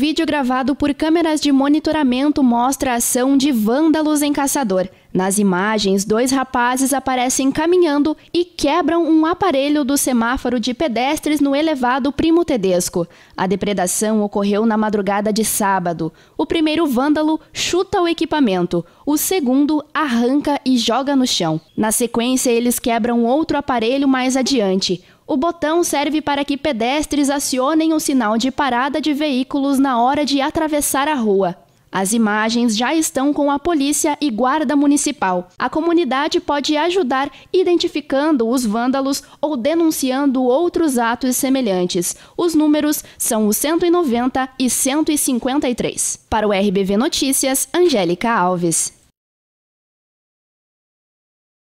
vídeo gravado por câmeras de monitoramento mostra a ação de vândalos em caçador. Nas imagens, dois rapazes aparecem caminhando e quebram um aparelho do semáforo de pedestres no elevado Primo Tedesco. A depredação ocorreu na madrugada de sábado. O primeiro vândalo chuta o equipamento, o segundo arranca e joga no chão. Na sequência, eles quebram outro aparelho mais adiante. O botão serve para que pedestres acionem o sinal de parada de veículos na hora de atravessar a rua. As imagens já estão com a polícia e guarda municipal. A comunidade pode ajudar identificando os vândalos ou denunciando outros atos semelhantes. Os números são os 190 e 153. Para o RBV Notícias, Angélica Alves.